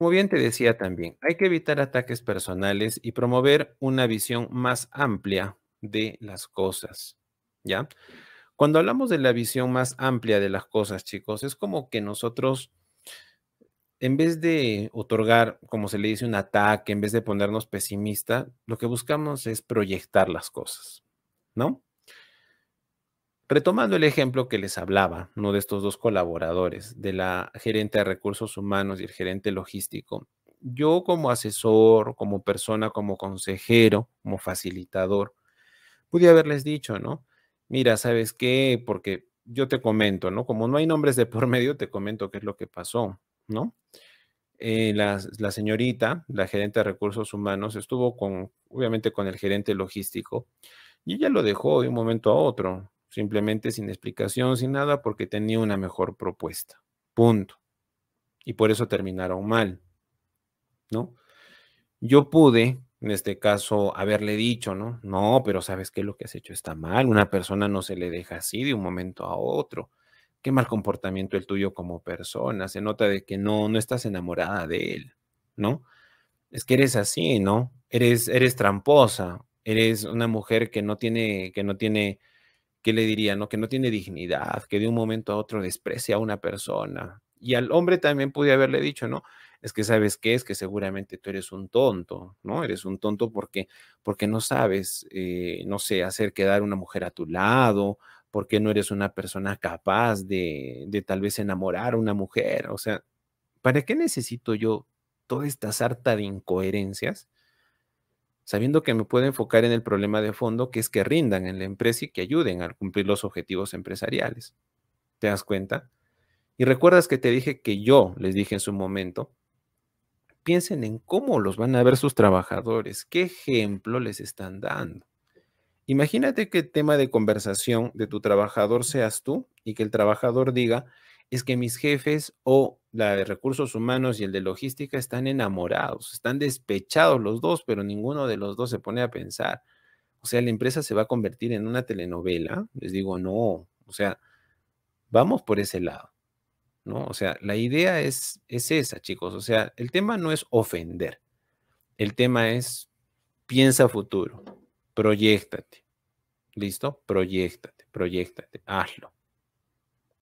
Como bien te decía también, hay que evitar ataques personales y promover una visión más amplia de las cosas, ¿ya? Cuando hablamos de la visión más amplia de las cosas, chicos, es como que nosotros, en vez de otorgar, como se le dice, un ataque, en vez de ponernos pesimista, lo que buscamos es proyectar las cosas, ¿no? Retomando el ejemplo que les hablaba, uno de estos dos colaboradores, de la gerente de recursos humanos y el gerente logístico, yo como asesor, como persona, como consejero, como facilitador, pude haberles dicho, ¿no? Mira, ¿sabes qué? Porque yo te comento, ¿no? Como no hay nombres de por medio, te comento qué es lo que pasó, ¿no? Eh, la, la, señorita, la gerente de recursos humanos, estuvo con, obviamente, con el gerente logístico y ella lo dejó de un momento a otro simplemente sin explicación, sin nada, porque tenía una mejor propuesta. Punto. Y por eso terminaron mal, ¿no? Yo pude, en este caso, haberle dicho, ¿no? No, pero sabes que lo que has hecho está mal, una persona no se le deja así de un momento a otro. Qué mal comportamiento el tuyo como persona, se nota de que no, no estás enamorada de él, ¿no? Es que eres así, ¿no? Eres, eres tramposa, eres una mujer que no tiene, que no tiene que le diría, ¿no? Que no tiene dignidad, que de un momento a otro desprecia a una persona. Y al hombre también pude haberle dicho, ¿no? Es que sabes qué es, que seguramente tú eres un tonto, ¿no? Eres un tonto porque, porque no sabes, eh, no sé, hacer quedar una mujer a tu lado, porque no eres una persona capaz de, de tal vez enamorar a una mujer. O sea, ¿para qué necesito yo toda esta sarta de incoherencias? sabiendo que me puedo enfocar en el problema de fondo, que es que rindan en la empresa y que ayuden a cumplir los objetivos empresariales. ¿Te das cuenta? Y recuerdas que te dije que yo les dije en su momento, piensen en cómo los van a ver sus trabajadores, qué ejemplo les están dando. Imagínate qué tema de conversación de tu trabajador seas tú y que el trabajador diga, es que mis jefes o la de recursos humanos y el de logística están enamorados, están despechados los dos, pero ninguno de los dos se pone a pensar. O sea, la empresa se va a convertir en una telenovela. Les digo, no, o sea, vamos por ese lado, ¿no? O sea, la idea es, es esa, chicos. O sea, el tema no es ofender. El tema es piensa futuro, proyectate. ¿Listo? Proyectate, proyectate, hazlo.